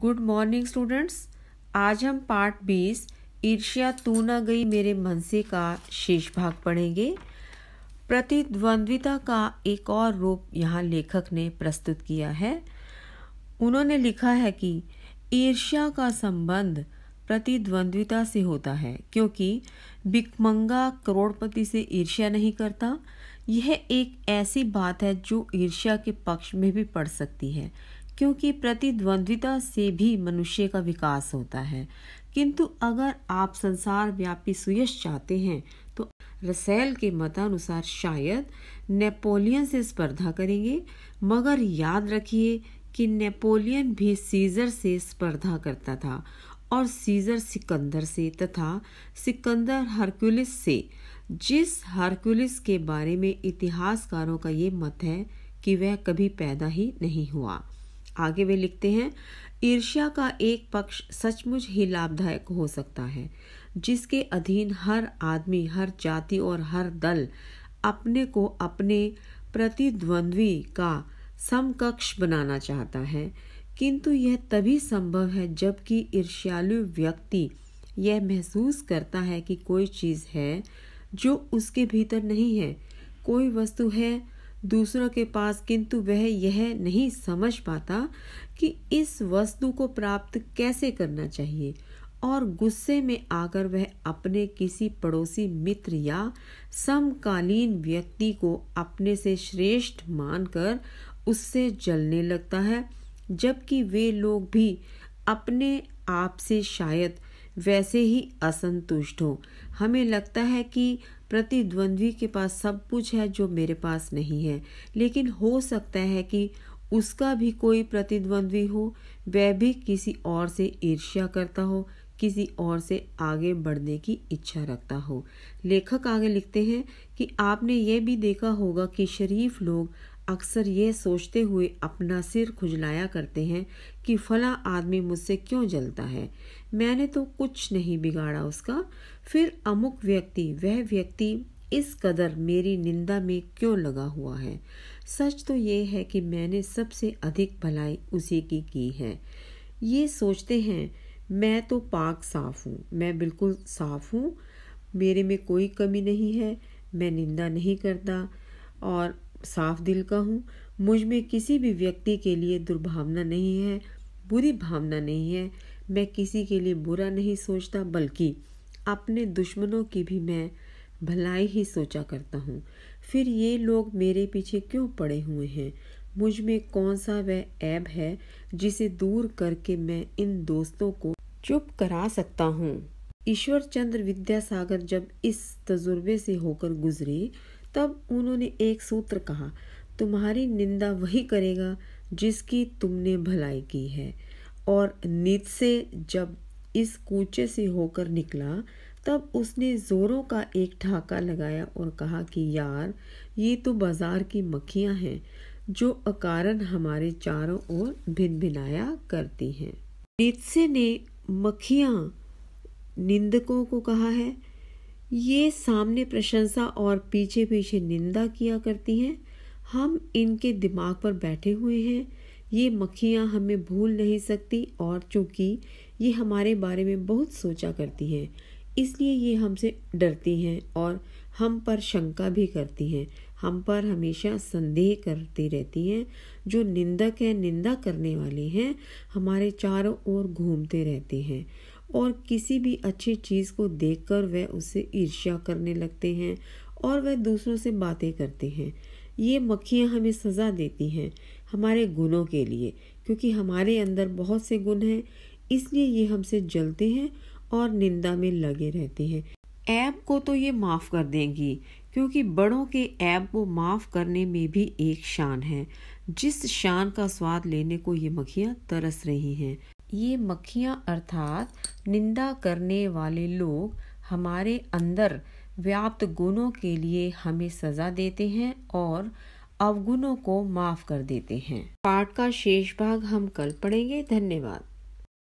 good morning students आज हम part बीस ईर्ष्या तू ना गई मेरे मन से का शेष भाग पढ़ेंगे प्रतिद्वंद्विता का एक और रूप यहाँ लेखक ने प्रस्तुत किया है उन्होंने लिखा है कि ईर्ष्या का संबंध प्रतिद्वंद्विता से होता है क्योंकि बिकमंगा करोड़पति से ईर्ष्या नहीं करता यह एक ऐसी बात है जो ईर्ष्या के पक्ष में भी पड़ सकती है क्योंकि प्रतिद्वंद्विता से भी मनुष्य का विकास होता है किंतु अगर आप संसार व्यापी सुयश चाहते हैं तो रसेल के मतानुसार शायद नेपोलियन से स्पर्धा करेंगे मगर याद रखिए कि नेपोलियन भी सीजर से स्पर्धा करता था और सीजर सिकंदर से तथा सिकंदर हरक्यूलिस से जिस हरक्यूलिस के बारे में इतिहासकारों का ये मत है कि वह कभी पैदा ही नहीं हुआ आगे वे लिखते हैं ईर्ष्या का एक पक्ष सचमुच ही लाभदायक हो सकता है जिसके अधीन हर आदमी हर जाति और हर दल अपने को अपने प्रतिद्वंद्वी का समकक्ष बनाना चाहता है किंतु यह तभी संभव है जबकि ईर्ष्यालु व्यक्ति यह महसूस करता है कि कोई चीज़ है जो उसके भीतर नहीं है कोई वस्तु है दूसरों के पास किंतु वह यह नहीं समझ पाता कि इस वस्तु को प्राप्त कैसे करना चाहिए और गुस्से में आकर वह अपने किसी पड़ोसी मित्र या समकालीन व्यक्ति को अपने से श्रेष्ठ मानकर उससे जलने लगता है जबकि वे लोग भी अपने आप से शायद वैसे ही असंतुष्ट हों हमें लगता है कि प्रतिद्वंद्वी के पास सब कुछ है जो मेरे पास नहीं है लेकिन हो सकता है कि उसका भी कोई प्रतिद्वंद्वी हो वह भी किसी और से ईर्ष्या करता हो किसी और से आगे बढ़ने की इच्छा रखता हो लेखक आगे लिखते हैं कि आपने ये भी देखा होगा कि शरीफ लोग अक्सर ये सोचते हुए अपना सिर खुजलाया करते हैं कि फला आदमी मुझसे क्यों जलता है मैंने तो कुछ नहीं बिगाड़ा उसका फिर अमुक व्यक्ति वह व्यक्ति इस कदर मेरी निंदा में क्यों लगा हुआ है सच तो ये है कि मैंने सबसे अधिक भलाई उसी की की है ये सोचते हैं मैं तो पाक साफ हूँ मैं बिल्कुल साफ हूँ मेरे में कोई कमी नहीं है मैं निंदा नहीं करता और साफ दिल का हूँ मुझ में किसी भी व्यक्ति के लिए दुर्भावना नहीं है बुरी भावना नहीं है मैं किसी के लिए बुरा नहीं सोचता बल्कि अपने दुश्मनों की भी मैं भलाई ही सोचा करता हूँ फिर ये लोग मेरे पीछे क्यों पड़े हुए हैं मुझ में कौन सा वह ऐब है जिसे दूर करके मैं इन दोस्तों को चुप करा सकता हूँ ईश्वर चंद्र विद्यासागर जब इस तजुर्बे से होकर गुजरे तब उन्होंने एक सूत्र कहा तुम्हारी निंदा वही करेगा जिसकी तुमने भलाई की है और नित से जब इस कूचे से होकर निकला तब उसने जोरों का एक ठाका लगाया और कहा कि यार ये तो बाजार की मक्खियां हैं जो अकारण हमारे चारों ओर भिन भिनाया करती हैं नित्से ने मक्खियां निंदकों को कहा है ये सामने प्रशंसा और पीछे पीछे निंदा किया करती हैं हम इनके दिमाग पर बैठे हुए हैं ये मक्खियाँ हमें भूल नहीं सकती और चूँकि ये हमारे बारे में बहुत सोचा करती हैं इसलिए ये हमसे डरती हैं और हम पर शंका भी करती हैं हम पर हमेशा संदेह करती रहती हैं जो निंदक है निंदा करने वाले हैं हमारे चारों ओर घूमते रहते हैं और किसी भी अच्छी चीज़ को देखकर वह उससे ईर्ष्या करने लगते हैं और वह दूसरों से बातें करते हैं ये मक्खियाँ हमें सज़ा देती हैं हमारे गुणों के लिए क्योंकि हमारे अंदर बहुत से गुण हैं इसलिए ये हमसे जलते हैं और निंदा में लगे रहते हैं ऐप को तो ये माफ़ कर देंगी क्योंकि बड़ों के ऐप को माफ़ करने में भी एक शान है जिस शान का स्वाद लेने को ये मक्खियाँ तरस रही हैं ये मक्खियाँ अर्थात निंदा करने वाले लोग हमारे अंदर व्याप्त गुणों के लिए हमें सजा देते हैं और अवगुणों को माफ कर देते हैं पाठ का शेष भाग हम कल पढ़ेंगे धन्यवाद